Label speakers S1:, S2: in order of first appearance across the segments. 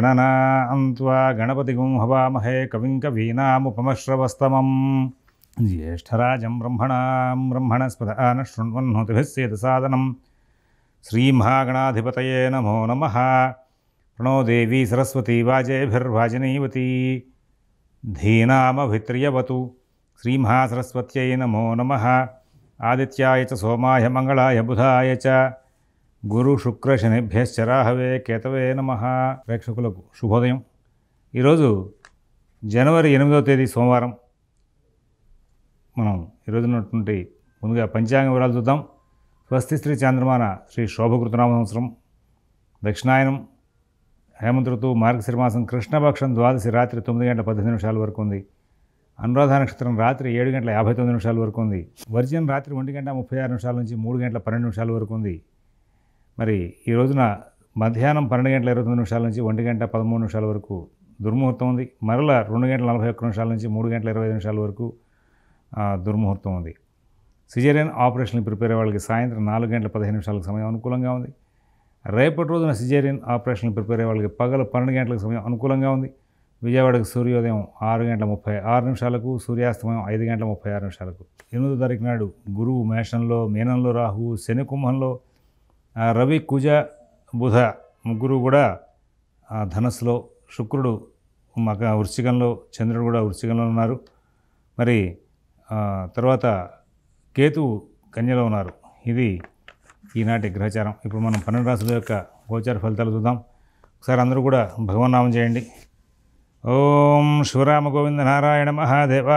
S1: गणनान्त्वा गणपति हवामहे कविं ज्येष्ठराज ज्येष्ठराजं ब्रह्मणां ब्रह्मणस्पद न शृण्वन्नोतिभिः सेतसादनं श्रीमहागणाधिपतये नमो नम प्रणोदेवी देवी सरस्वती वाजेभिर्वाजिनीवती धीनामभित्र्यवतु श्रीमहासरस्वत्यै नमो नम आदित्याय सोमाय मंगलाय बुधा च గురు శుక్ర శనిభ్యశ్చరాహవే కేతవే నమ ప్రేక్షకులకు శుభోదయం ఈరోజు జనవరి ఎనిమిదవ తేదీ సోమవారం మనం ఈరోజు ఉన్నటువంటి ముందుగా పంచాంగ వివరాలు చూద్దాం స్వస్తి శ్రీ చాంద్రమాన శ్రీ శోభకృతనామ సంవత్సరం దక్షిణాయనం హేమంత ఋతువు మార్గశిరమాసం కృష్ణపక్షం ద్వాదశి రాత్రి తొమ్మిది గంటల పద్దెనిమిది నిమిషాల వరకు ఉంది అనురాధ నక్షత్రం రాత్రి ఏడు గంటల యాభై తొమ్మిది నిమిషాల వరకు ఉంది వర్జన్ రాత్రి ఒంటి గంట ముప్పై ఆరు నిమిషాల నుంచి మూడు గంటల పన్నెండు నిమిషాల వరకు ఉంది మరి ఈ రోజున మధ్యాహ్నం పన్నెండు గంటల ఇరవై నిమిషాల నుంచి ఒంటి గంట పదమూడు నిమిషాల వరకు దుర్ముహూర్తం ఉంది మరలా రెండు గంటల నలభై ఒక్క నిమిషాల నుంచి మూడు గంటల ఇరవై నిమిషాల వరకు దుర్ముహూర్తం ఉంది సిజేరియన్ ఆపరేషన్ ప్రిపేర్ అయ్యే వాళ్ళకి సాయంత్రం నాలుగు గంటల పదిహేను నిమిషాలకు సమయం అనుకూలంగా ఉంది రేపటి రోజున సిజేరియన్ ఆపరేషన్ ప్రిపేర్ అయ్యే వాళ్ళకి పగలు పన్నెండు గంటలకు సమయం అనుకూలంగా ఉంది విజయవాడకు సూర్యోదయం ఆరు గంటల ముప్పై ఆరు నిమిషాలకు సూర్యాస్తమయం ఐదు గంటల ముప్పై ఆరు నిమిషాలకు ఎనిమిదో తారీఖు నాడు గురువు మేషంలో మీనంలో రాహు శని కుంభంలో రవి కుజ బుధ ముగ్గురు కూడా ధనస్సులో శుక్రుడు మక వృశ్చికంలో చంద్రుడు కూడా వృశ్చికంలో ఉన్నారు మరి తర్వాత కేతువు కన్యలో ఉన్నారు ఇది ఈనాటి గ్రహచారం ఇప్పుడు మనం పన్నెండు రాసుల యొక్క గోచార ఫలితాలు చూద్దాం ఒకసారి అందరూ కూడా నామం చేయండి ఓం శివరామ గోవింద నారాయణ మహాదేవ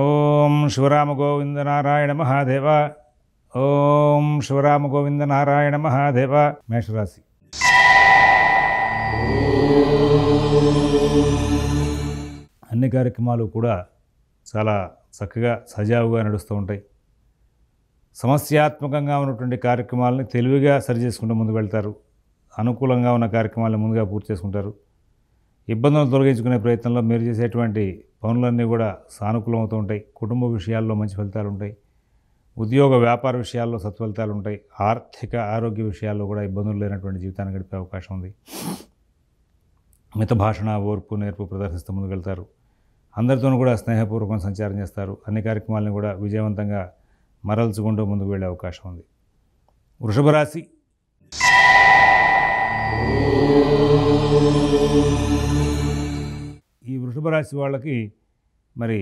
S1: ఓం శివరామ గోవింద నారాయణ మహాదేవ ఓం శివరామ గోవింద నారాయణ మహాదేవ మేషరాశి అన్ని కార్యక్రమాలు కూడా చాలా చక్కగా సజావుగా నడుస్తూ ఉంటాయి సమస్యాత్మకంగా ఉన్నటువంటి కార్యక్రమాలని తెలివిగా సరి చేసుకుంటూ ముందుకు వెళ్తారు అనుకూలంగా ఉన్న కార్యక్రమాలను ముందుగా పూర్తి చేసుకుంటారు ఇబ్బందులను తొలగించుకునే ప్రయత్నంలో మీరు చేసేటువంటి పనులన్నీ కూడా సానుకూలం అవుతూ ఉంటాయి కుటుంబ విషయాల్లో మంచి ఫలితాలు ఉంటాయి ఉద్యోగ వ్యాపార విషయాల్లో సత్ఫలితాలు ఉంటాయి ఆర్థిక ఆరోగ్య విషయాల్లో కూడా ఇబ్బందులు లేనటువంటి జీవితాన్ని గడిపే అవకాశం ఉంది మిత భాషణ ఓర్పు నేర్పు ప్రదర్శిస్తూ ముందుకెళ్తారు అందరితోనూ కూడా స్నేహపూర్వకంగా సంచారం చేస్తారు అన్ని కార్యక్రమాలను కూడా విజయవంతంగా మరల్చుకుంటూ ముందుకు వెళ్ళే అవకాశం ఉంది వృషభ రాశి ఈ వృషభ రాశి వాళ్ళకి మరి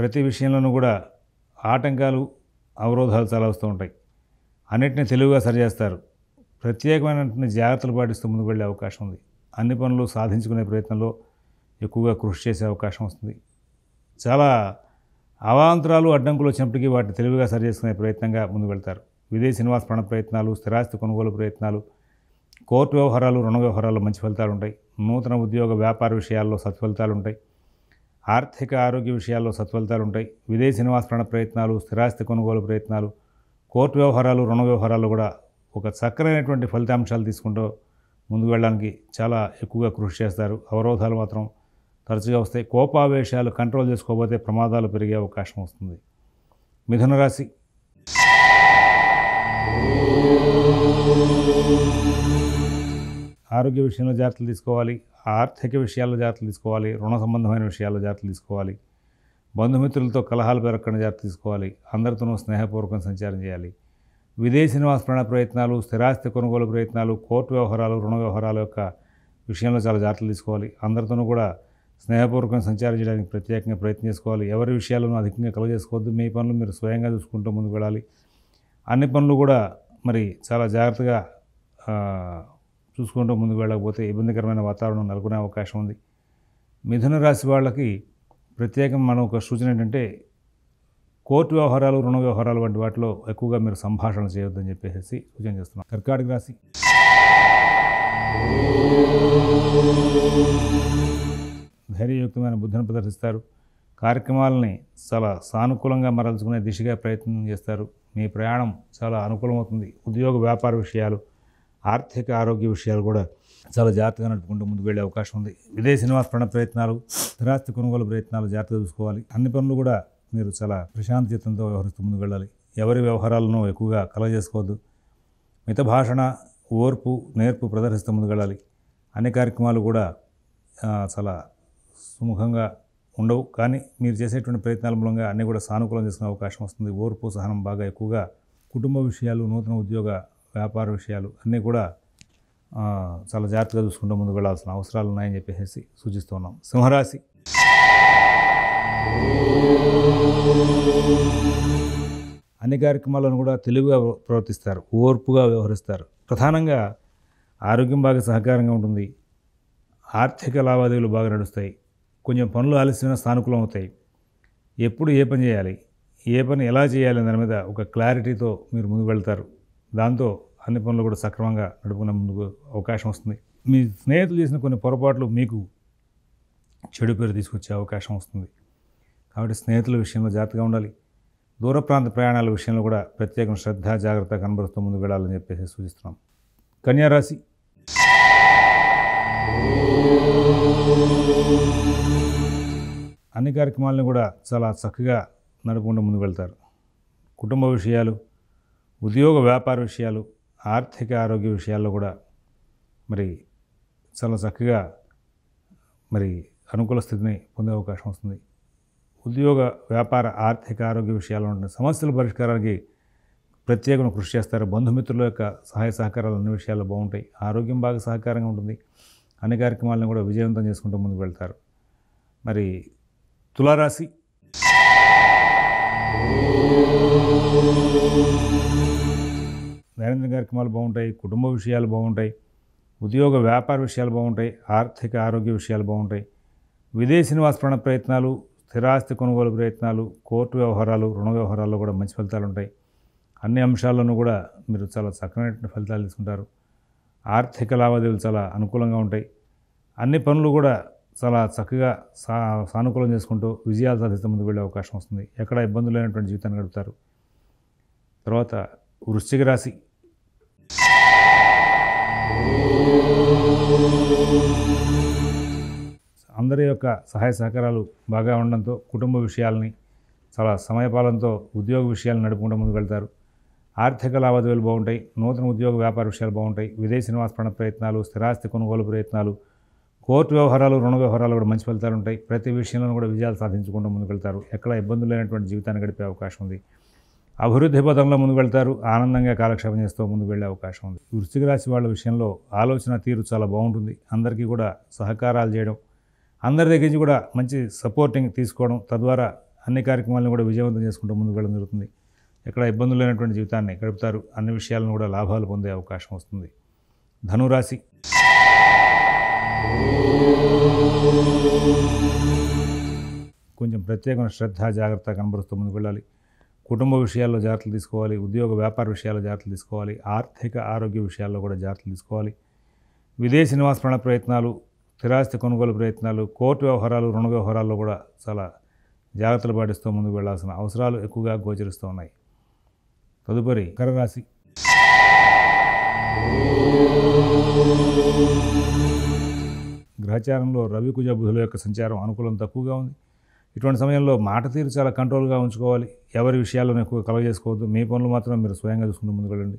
S1: ప్రతి విషయంలోనూ కూడా ఆటంకాలు అవరోధాలు చాలా వస్తూ ఉంటాయి అన్నిటిని తెలివిగా సరిచేస్తారు ప్రత్యేకమైన జాగ్రత్తలు పాటిస్తూ ముందుకు వెళ్ళే అవకాశం ఉంది అన్ని పనులు సాధించుకునే ప్రయత్నంలో ఎక్కువగా కృషి చేసే అవకాశం వస్తుంది చాలా అవాంతరాలు అడ్డంకులు వచ్చినప్పటికీ వాటిని తెలివిగా సరిచేసుకునే ప్రయత్నంగా ముందుకు వెళ్తారు విదేశీ నివాస ప్రాణ ప్రయత్నాలు స్థిరాస్తి కొనుగోలు ప్రయత్నాలు కోర్టు వ్యవహారాలు రుణ వ్యవహారాలు మంచి ఫలితాలు ఉంటాయి నూతన ఉద్యోగ వ్యాపార విషయాల్లో సత్ఫలితాలు ఉంటాయి ఆర్థిక ఆరోగ్య విషయాల్లో సత్ఫలితాలు ఉంటాయి విదేశీ నివాసరణ ప్రయత్నాలు స్థిరాస్తి కొనుగోలు ప్రయత్నాలు కోర్టు వ్యవహారాలు రుణ వ్యవహారాలు కూడా ఒక చక్కనైనటువంటి ఫలితాంశాలు తీసుకుంటూ ముందుకు వెళ్ళడానికి చాలా ఎక్కువగా కృషి చేస్తారు అవరోధాలు మాత్రం తరచుగా వస్తాయి కోపావేశాలు కంట్రోల్ చేసుకోకపోతే ప్రమాదాలు పెరిగే అవకాశం వస్తుంది మిథున రాశి ఆరోగ్య విషయంలో జాగ్రత్తలు తీసుకోవాలి ఆర్థిక విషయాల్లో జాగ్రత్తలు తీసుకోవాలి రుణ సంబంధమైన విషయాల్లో జాగ్రత్తలు తీసుకోవాలి బంధుమిత్రులతో కలహాలు పెరగకుండా జాగ్రత్త తీసుకోవాలి అందరితోనూ స్నేహపూర్వకం సంచారం చేయాలి విదేశీ నివాస ప్రయత్నాలు స్థిరాస్తి కొనుగోలు ప్రయత్నాలు కోర్టు వ్యవహారాలు రుణ వ్యవహారాల యొక్క విషయంలో చాలా జాగ్రత్తలు తీసుకోవాలి అందరితోనూ కూడా స్నేహపూర్వకంగా సంచారం చేయడానికి ప్రత్యేకంగా ప్రయత్నం చేసుకోవాలి ఎవరి విషయాలను అధికంగా కలువ చేసుకోవద్దు మీ పనులు మీరు స్వయంగా చూసుకుంటూ ముందుకు వెళ్ళాలి అన్ని పనులు కూడా మరి చాలా జాగ్రత్తగా చూసుకుంటూ ముందుకు వెళ్ళకపోతే ఇబ్బందికరమైన వాతావరణం నెలకొనే అవకాశం ఉంది మిథున రాశి వాళ్ళకి ప్రత్యేకం మనం ఒక సూచన ఏంటంటే కోర్టు వ్యవహారాలు రుణ వ్యవహారాలు వంటి వాటిలో ఎక్కువగా మీరు సంభాషణ చేయొద్దని చెప్పేసి సూచన చేస్తున్నాం కర్కాటక రాశి ధైర్యయుక్తమైన బుద్ధిని ప్రదర్శిస్తారు కార్యక్రమాలని చాలా సానుకూలంగా మరల్చుకునే దిశగా ప్రయత్నం చేస్తారు మీ ప్రయాణం చాలా అనుకూలమవుతుంది ఉద్యోగ వ్యాపార విషయాలు ఆర్థిక ఆరోగ్య విషయాలు కూడా చాలా జాగ్రత్తగా నడుపుకుంటూ ముందుకు వెళ్ళే అవకాశం ఉంది విదేశీ నివాస ప్రయత్నాలు స్థిరాస్తి కొనుగోలు ప్రయత్నాలు జాగ్రత్తగా చూసుకోవాలి అన్ని పనులు కూడా మీరు చాలా ప్రశాంత చిత్తంతో వ్యవహరిస్తూ ముందుకు వెళ్ళాలి ఎవరి వ్యవహారాలను ఎక్కువగా కలగజేసుకోవద్దు మిత భాషణ ఓర్పు నేర్పు ప్రదర్శిస్తూ ముందుకు వెళ్ళాలి అన్ని కార్యక్రమాలు కూడా చాలా సుముఖంగా ఉండవు కానీ మీరు చేసేటువంటి ప్రయత్నాల మూలంగా అన్నీ కూడా సానుకూలం చేసుకునే అవకాశం వస్తుంది ఓర్పు సహనం బాగా ఎక్కువగా కుటుంబ విషయాలు నూతన ఉద్యోగ వ్యాపార విషయాలు అన్నీ కూడా చాలా జాగ్రత్తగా చూసుకుంటూ ముందుకు వెళ్ళాల్సిన అవసరాలు ఉన్నాయని చెప్పేసి సూచిస్తున్నాం సింహరాశి అన్ని కార్యక్రమాలను కూడా తెలివిగా ప్రవర్తిస్తారు ఓర్పుగా వ్యవహరిస్తారు ప్రధానంగా ఆరోగ్యం బాగా సహకారంగా ఉంటుంది ఆర్థిక లావాదేవీలు బాగా నడుస్తాయి కొంచెం పనులు ఆలస్యమైన సానుకూలం అవుతాయి ఎప్పుడు ఏ పని చేయాలి ఏ పని ఎలా చేయాలి దాని మీద ఒక క్లారిటీతో మీరు ముందుకు వెళ్తారు దాంతో అన్ని పనులు కూడా సక్రమంగా నడుపుకునే ముందుకు అవకాశం వస్తుంది మీ స్నేహితులు చేసిన కొన్ని పొరపాట్లు మీకు చెడు పేరు తీసుకొచ్చే అవకాశం వస్తుంది కాబట్టి స్నేహితుల విషయంలో జాగ్రత్తగా ఉండాలి దూర ప్రాంత ప్రయాణాల విషయంలో కూడా ప్రత్యేకం శ్రద్ధ జాగ్రత్త కనబరుస్తూ ముందు వెళ్ళాలని చెప్పేసి సూచిస్తున్నాం కన్యారాశి అన్ని కార్యక్రమాలను కూడా చాలా చక్కగా నడుపుకుంటూ ముందుకు వెళ్తారు కుటుంబ విషయాలు ఉద్యోగ వ్యాపార విషయాలు ఆర్థిక ఆరోగ్య విషయాల్లో కూడా మరి చాలా చక్కగా మరి అనుకూల స్థితిని పొందే అవకాశం వస్తుంది ఉద్యోగ వ్యాపార ఆర్థిక ఆరోగ్య విషయాల్లో ఉంటున్న సమస్యల పరిష్కారానికి ప్రత్యేకంగా కృషి చేస్తారు బంధుమిత్రుల యొక్క సహాయ సహకారాలు అన్ని విషయాల్లో బాగుంటాయి ఆరోగ్యం బాగా సహకారంగా ఉంటుంది అన్ని కార్యక్రమాలను కూడా విజయవంతం చేసుకుంటూ ముందుకు వెళ్తారు మరి తులారాశి దైనందిన కార్యక్రమాలు బాగుంటాయి కుటుంబ విషయాలు బాగుంటాయి ఉద్యోగ వ్యాపార విషయాలు బాగుంటాయి ఆర్థిక ఆరోగ్య విషయాలు బాగుంటాయి విదేశీ నివాస ప్రయత్నాలు స్థిరాస్తి కొనుగోలు ప్రయత్నాలు కోర్టు వ్యవహారాలు రుణ వ్యవహారాల్లో కూడా మంచి ఫలితాలు ఉంటాయి అన్ని అంశాల్లోనూ కూడా మీరు చాలా చక్కనైన ఫలితాలు తీసుకుంటారు ఆర్థిక లావాదేవీలు చాలా అనుకూలంగా ఉంటాయి అన్ని పనులు కూడా చాలా చక్కగా సా సానుకూలం చేసుకుంటూ విజయాలు సాధిస్తే ముందుకు వెళ్ళే అవకాశం వస్తుంది ఎక్కడ ఇబ్బందులు లేనటువంటి జీవితాన్ని గడుపుతారు తర్వాత వృశ్చిక రాశి అందరి యొక్క సహాయ సహకారాలు బాగా ఉండడంతో కుటుంబ విషయాలని చాలా సమయపాలనతో ఉద్యోగ విషయాలను నడుపుకుంటూ ముందుకు వెళ్తారు ఆర్థిక లావాదేవీలు బాగుంటాయి నూతన ఉద్యోగ వ్యాపార విషయాలు బాగుంటాయి విదేశీ నివాసపణ ప్రయత్నాలు స్థిరాస్తి కొనుగోలు ప్రయత్నాలు కోర్టు వ్యవహారాలు రుణ వ్యవహారాలు కూడా మంచి ఫలితాలు ఉంటాయి ప్రతి విషయంలో కూడా విజయాలు సాధించుకుంటూ ముందుకు వెళ్తారు ఎక్కడ ఇబ్బందులు లేనటువంటి జీవితాన్ని గడిపే అవకాశం ఉంది అభివృద్ధి పదంలో ముందుకు వెళ్తారు ఆనందంగా కాలక్షేపం చేస్తూ ముందుకు వెళ్ళే అవకాశం ఉంది వృశ్చిక రాశి వాళ్ళ విషయంలో ఆలోచన తీరు చాలా బాగుంటుంది అందరికీ కూడా సహకారాలు చేయడం అందరి దగ్గర నుంచి కూడా మంచి సపోర్టింగ్ తీసుకోవడం తద్వారా అన్ని కార్యక్రమాలను కూడా విజయవంతం చేసుకుంటూ ముందుకు వెళ్ళడం జరుగుతుంది ఎక్కడ ఇబ్బందులు లేనటువంటి జీవితాన్ని గడుపుతారు అన్ని విషయాలను కూడా లాభాలు పొందే అవకాశం వస్తుంది ధనురాశి కొంచెం ప్రత్యేకమైన శ్రద్ధ జాగ్రత్త కనబరుస్తూ ముందుకు వెళ్ళాలి కుటుంబ విషయాల్లో జాగ్రత్తలు తీసుకోవాలి ఉద్యోగ వ్యాపార విషయాల్లో జాగ్రత్తలు తీసుకోవాలి ఆర్థిక ఆరోగ్య విషయాల్లో కూడా జాగ్రత్తలు తీసుకోవాలి విదేశీ నివాస ప్రయత్నాలు స్థిరాస్తి కొనుగోలు ప్రయత్నాలు కోర్టు వ్యవహారాలు రుణ వ్యవహారాల్లో కూడా చాలా జాగ్రత్తలు పాటిస్తూ ముందుకు వెళ్లాల్సిన అవసరాలు ఎక్కువగా గోచరిస్తూ ఉన్నాయి తదుపరి కరరాశి గ్రహచారంలో రవి కుజ బుధుల యొక్క సంచారం అనుకూలం తక్కువగా ఉంది ఇటువంటి సమయంలో మాట తీరు చాలా కంట్రోల్గా ఉంచుకోవాలి ఎవరి విషయాలను ఎక్కువ కలగజేసుకోవద్దు మీ పనులు మాత్రం మీరు స్వయంగా చూసుకుంటూ ముందుకు వెళ్ళండి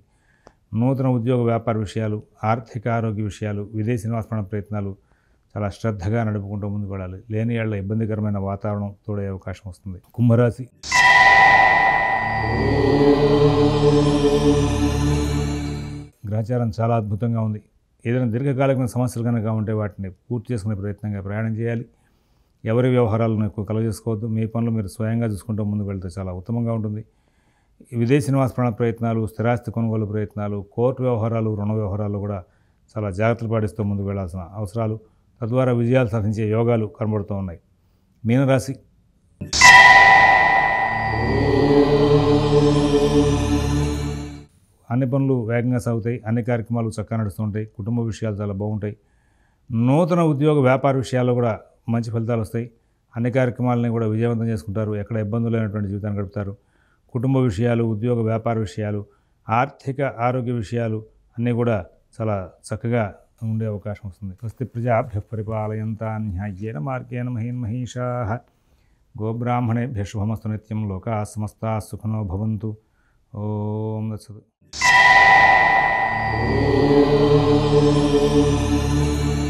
S1: నూతన ఉద్యోగ వ్యాపార విషయాలు ఆర్థిక ఆరోగ్య విషయాలు విదేశీ నివాస ప్రయత్నాలు చాలా శ్రద్ధగా నడుపుకుంటూ ముందుకు వెళ్ళాలి లేని ఏళ్ల ఇబ్బందికరమైన వాతావరణం తోడే అవకాశం వస్తుంది కుంభరాశి గ్రహచారం చాలా అద్భుతంగా ఉంది ఏదైనా దీర్ఘకాలికమైన సమస్యలు కనుక ఉంటే వాటిని పూర్తి చేసుకునే ప్రయత్నంగా ప్రయాణం చేయాలి ఎవరి వ్యవహారాలను ఎక్కువ చేసుకోవద్దు మీ పనులు మీరు స్వయంగా చూసుకుంటూ ముందుకు వెళ్తే చాలా ఉత్తమంగా ఉంటుంది విదేశీ నివాస ప్రయత్నాలు స్థిరాస్తి కొనుగోలు ప్రయత్నాలు కోర్టు వ్యవహారాలు రుణ వ్యవహారాలు కూడా చాలా జాగ్రత్తలు పాటిస్తూ ముందుకు వెళ్లాల్సిన అవసరాలు తద్వారా విజయాలు సాధించే యోగాలు కనబడుతూ ఉన్నాయి మీనరాశి అన్ని పనులు వేగంగా సాగుతాయి అన్ని కార్యక్రమాలు చక్కగా నడుస్తుంటాయి కుటుంబ విషయాలు చాలా బాగుంటాయి నూతన ఉద్యోగ వ్యాపార విషయాల్లో కూడా మంచి ఫలితాలు వస్తాయి అన్ని కార్యక్రమాలని కూడా విజయవంతం చేసుకుంటారు ఎక్కడ ఇబ్బందులు లేనటువంటి జీవితాన్ని గడుపుతారు కుటుంబ విషయాలు ఉద్యోగ వ్యాపార విషయాలు ఆర్థిక ఆరోగ్య విషయాలు అన్నీ కూడా చాలా చక్కగా ఉండే అవకాశం వస్తుంది స్వస్తి ప్రజాభ్య పరిపాలయంతాన్యాయ్యేన మార్గేణ మహీన్ మహిషా గోబ్రాహ్మణేభ్య శుభమస్తు నిత్యం లోకా సమస్తా సుఖనో భవంతు ఓం దత్సదు